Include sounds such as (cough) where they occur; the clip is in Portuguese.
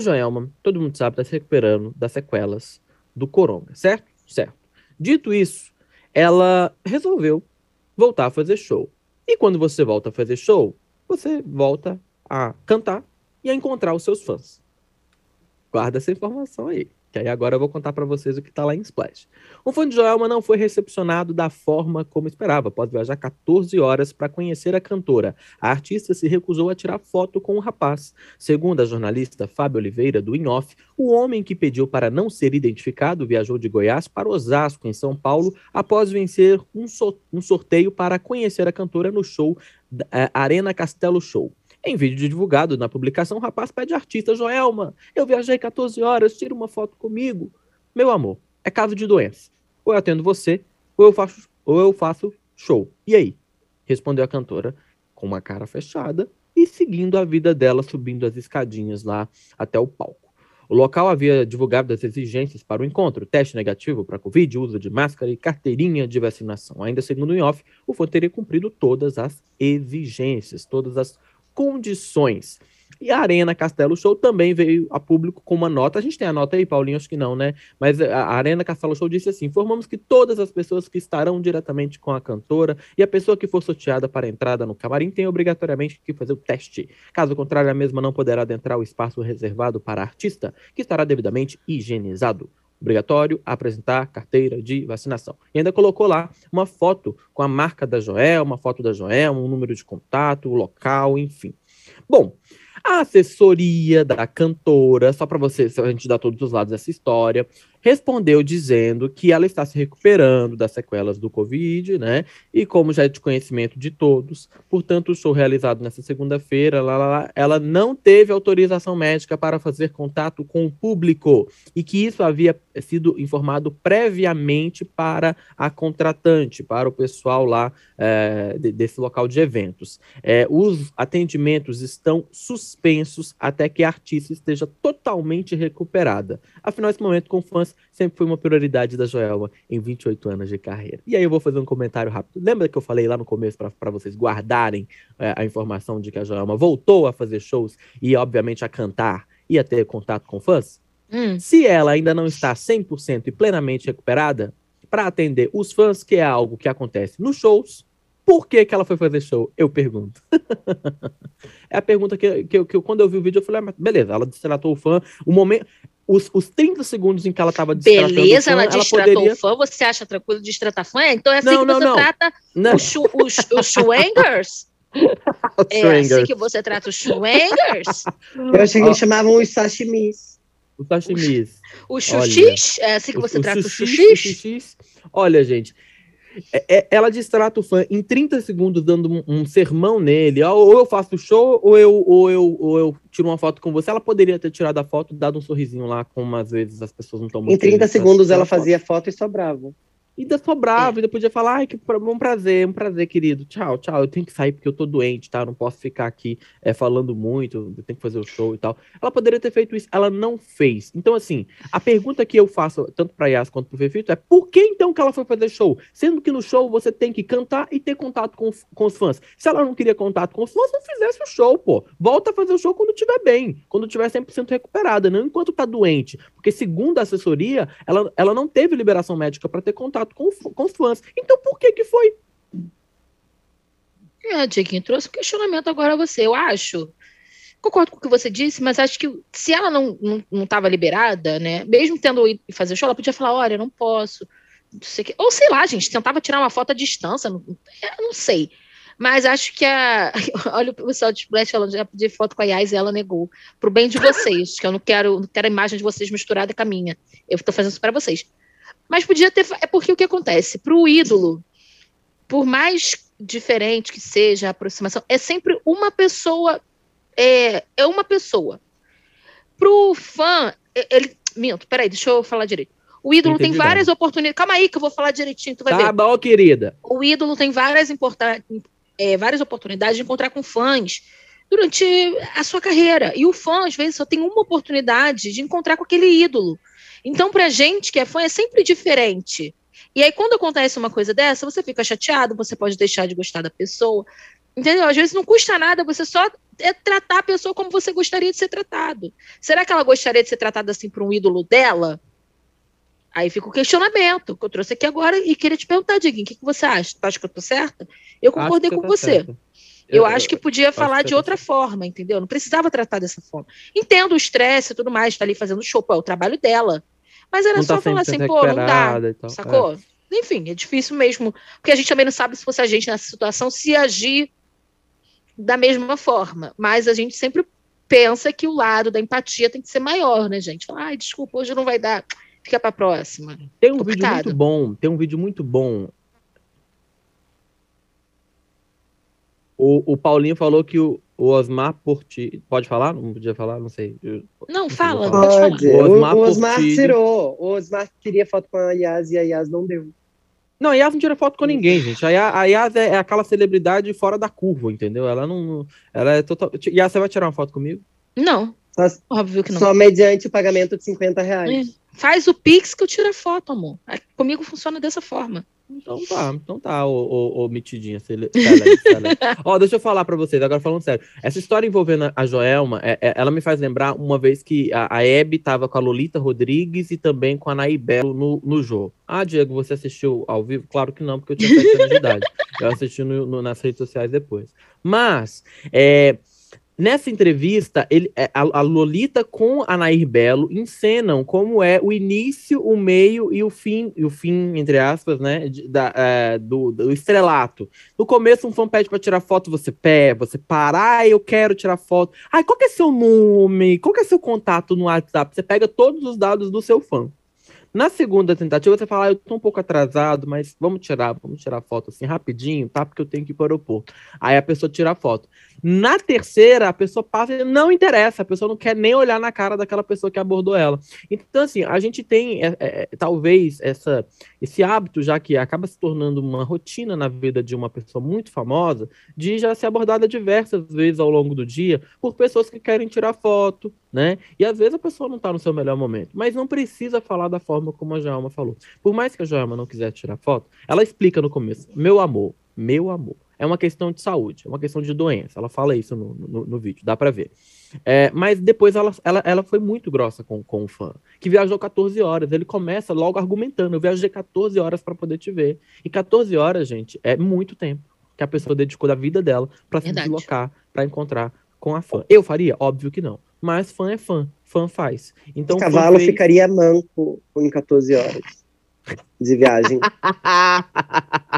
Joelma, todo mundo sabe, está se recuperando das sequelas do Coronga, certo? Certo. Dito isso, ela resolveu voltar a fazer show. E quando você volta a fazer show, você volta a cantar e a encontrar os seus fãs. Guarda essa informação aí que aí agora eu vou contar para vocês o que está lá em Splash. O fã de Joelma não foi recepcionado da forma como esperava, após viajar 14 horas para conhecer a cantora. A artista se recusou a tirar foto com o rapaz. Segundo a jornalista Fábio Oliveira, do Inoff, o homem que pediu para não ser identificado viajou de Goiás para Osasco, em São Paulo, após vencer um, so um sorteio para conhecer a cantora no show eh, Arena Castelo Show. Em vídeo divulgado na publicação, o rapaz pede artista, Joelma, eu viajei 14 horas, tira uma foto comigo. Meu amor, é caso de doença. Ou eu atendo você, ou eu faço, ou eu faço show. E aí? Respondeu a cantora com uma cara fechada e seguindo a vida dela, subindo as escadinhas lá até o palco. O local havia divulgado as exigências para o encontro: teste negativo para Covid, uso de máscara e carteirinha de vacinação. Ainda segundo o INOF, o fã teria é cumprido todas as exigências, todas as condições. E a Arena Castelo Show também veio a público com uma nota. A gente tem a nota aí, Paulinho, acho que não, né? Mas a Arena Castelo Show disse assim: informamos que todas as pessoas que estarão diretamente com a cantora e a pessoa que for sorteada para a entrada no camarim tem obrigatoriamente que fazer o teste. Caso contrário, a mesma não poderá adentrar o espaço reservado para a artista, que estará devidamente higienizado obrigatório apresentar carteira de vacinação. E ainda colocou lá uma foto com a marca da Joel, uma foto da Joel, um número de contato, o local, enfim. Bom, a assessoria da cantora, só para você, a gente dar todos os lados dessa história, respondeu dizendo que ela está se recuperando das sequelas do Covid, né? E como já é de conhecimento de todos, portanto, o show realizado nessa segunda-feira, lá, lá, ela não teve autorização médica para fazer contato com o público e que isso havia sido informado previamente para a contratante, para o pessoal lá é, desse local de eventos. É, os atendimentos estão suspensos até que a artista esteja totalmente recuperada. Afinal, esse momento com fãs sempre foi uma prioridade da Joelma em 28 anos de carreira. E aí eu vou fazer um comentário rápido. Lembra que eu falei lá no começo para vocês guardarem é, a informação de que a Joelma voltou a fazer shows e, obviamente, a cantar e a ter contato com fãs? Hum. Se ela ainda não está 100% e plenamente recuperada, para atender os fãs, que é algo que acontece nos shows, por que, que ela foi fazer show? Eu pergunto. (laughs) é a pergunta que, que, que, quando eu vi o vídeo, eu falei, ah, beleza, ela distratou o fã. O momento, os, os 30 segundos em que ela estava destratando Beleza, ela, ela poderia... o fã, você acha tranquilo destratar fã? Então é assim não, que você não. trata os, os, os Schwangers? (laughs) é swingers. assim que você trata os Schwangers? (laughs) Eu achei que eles chamavam os sashimis. Os sashimis. Os, os xuxis? Olha, é assim que você os, trata os xuxis? Olha, gente, é, é, ela distrata o fã em 30 segundos dando um, um sermão nele. Ou eu faço show, ou eu, ou, eu, ou eu tiro uma foto com você. Ela poderia ter tirado a foto e dado um sorrisinho lá, como às vezes as pessoas não estão muito. Em 30 segundos ela fazia foto e sobrava ainda sobrava, é. ainda podia falar, ai, que um prazer, um prazer, querido. Tchau, tchau. Eu tenho que sair porque eu tô doente, tá? Eu não posso ficar aqui é, falando muito, eu tenho que fazer o show e tal. Ela poderia ter feito isso, ela não fez. Então, assim, a pergunta que eu faço, tanto pra Yas quanto pro Fefito, é por que então que ela foi fazer show? Sendo que no show você tem que cantar e ter contato com, com os fãs. Se ela não queria contato com os fãs, não fizesse o show, pô. Volta a fazer o show quando tiver bem, quando tiver 100% recuperada, não enquanto tá doente. Porque segundo a assessoria, ela, ela não teve liberação médica para ter contato com, com os fãs. Então por que que foi? É, Dieguinho, trouxe um questionamento agora a você. Eu acho concordo com o que você disse, mas acho que se ela não não estava liberada, né? Mesmo tendo ido fazer show, ela podia falar, olha, não posso. Não sei que. Ou sei lá, gente, tentava tirar uma foto à distância, não, é, não sei. Mas acho que a. (laughs) Olha o pessoal de Splash falando, já pedi foto com a Yas e ela negou. Pro bem de vocês, que eu não quero, não quero a imagem de vocês misturada com a minha. Eu estou fazendo isso para vocês. Mas podia ter. É porque o que acontece? Para o ídolo, por mais diferente que seja a aproximação, é sempre uma pessoa. É, é uma pessoa. Para o fã, ele. Minto, peraí, deixa eu falar direito. O ídolo Entendi, tem várias oportunidades. Calma aí que eu vou falar direitinho, tu vai tá ver. Tá bom, querida. O ídolo tem várias, importa... é, várias oportunidades de encontrar com fãs durante a sua carreira. E o fã, às vezes, só tem uma oportunidade de encontrar com aquele ídolo. Então, para gente que é fã, é sempre diferente. E aí, quando acontece uma coisa dessa, você fica chateado, você pode deixar de gostar da pessoa. Entendeu? Às vezes não custa nada você só é tratar a pessoa como você gostaria de ser tratado. Será que ela gostaria de ser tratada assim por um ídolo dela? Aí fica o questionamento que eu trouxe aqui agora e queria te perguntar, Diguinho, o que, que, você acha? Tu acha que eu tô certa? Eu concordei com tá você. Certo. Eu, é, acho que podia falar de é outra forma, entendeu? Não precisava tratar dessa forma. Entendo o estresse e tudo mais, tá ali fazendo show, pô, é o trabalho dela. Mas era não só tá falar assim, pô, não dá, sacou? É. Enfim, é difícil mesmo, porque a gente também não sabe se fosse a gente nessa situação se agir da mesma forma, mas a gente sempre pensa que o lado da empatia tem que ser maior, né, gente? Falar, ai, desculpa, hoje não vai dar, fica para próxima. Tem um vídeo muito bom, tem um vídeo muito bom O, o Paulinho falou que o, o Osmar Portilho. Pode falar? Não podia falar? Não sei. Eu, não, não, fala, pode falar. Pode. O Osmar, o, o Osmar Portilho... tirou. O Osmar queria foto com a Yas e a Yas não deu. Não, a Yas não tira foto com ninguém, gente. A, a Yas é, é, aquela celebridade fora da curva, entendeu? Ela não. Ela é total. Yas, você vai tirar uma foto comigo? Não. Só, Óbvio que não. Só mediante o pagamento de 50 reais. É. Faz o Pix que eu tiro a foto, amor. É, comigo funciona dessa forma. Então tá, então tá, ô, ô, ô mitidinha. (laughs) Ó, deixa eu falar pra vocês, agora falando sério. Essa história envolvendo a Joelma, é, é, ela me faz lembrar uma vez que a, a Hebe tava com a Lolita Rodrigues e também com a Naibelo no, no jogo. Ah, Diego, você assistiu ao vivo? Claro que não, porque eu tinha 7 anos de idade. Eu assisti no, no, nas redes sociais depois. Mas, é, Nessa entrevista, ele, é, a, a Lolita com a Nair Belo encenam como é o início, o meio e o fim, e o fim, entre aspas, né, de, da, é, do, do, estrelato. No começo, um fã pede para tirar foto, você pé, você para, ah, eu quero tirar foto. Ai, qual que é seu nome? Qual que é seu contato no WhatsApp? Você pega todos os dados do seu fã. Na segunda tentativa, você fala, ah, eu tô um pouco atrasado, mas vamos tirar, vamos tirar foto assim rapidinho, tá? Porque eu tenho que ir para o aeroporto. Aí a pessoa tira a foto. Na terceira, a pessoa passa e não interessa, a pessoa não quer nem olhar na cara daquela pessoa que abordou ela. Então, assim, a gente tem é, é, é, talvez essa, esse hábito, já que acaba se tornando uma rotina na vida de uma pessoa muito famosa, de já ser abordada diversas vezes ao longo do dia por pessoas que querem tirar foto, né? E às vezes a pessoa não tá no seu melhor momento, mas não precisa falar da forma forma como a Joelma falou. Por mais que a Joelma não quiser tirar foto, ela explica no começo: meu amor, meu amor. É uma questão de saúde, é uma questão de doença. Ela fala isso no, no, no vídeo, dá pra ver. É, mas depois ela, ela, ela foi muito grossa com, com o fã, que viajou 14 horas. Ele começa logo argumentando: eu viajei 14 horas para poder te ver. E 14 horas, gente, é muito tempo que a pessoa dedicou da vida dela para se deslocar, para encontrar com a fã. Eu faria? Óbvio que não. Mas fã é fã fã faz. Então, o cavalo fez... ficaria manco em 14 horas de viagem. (laughs)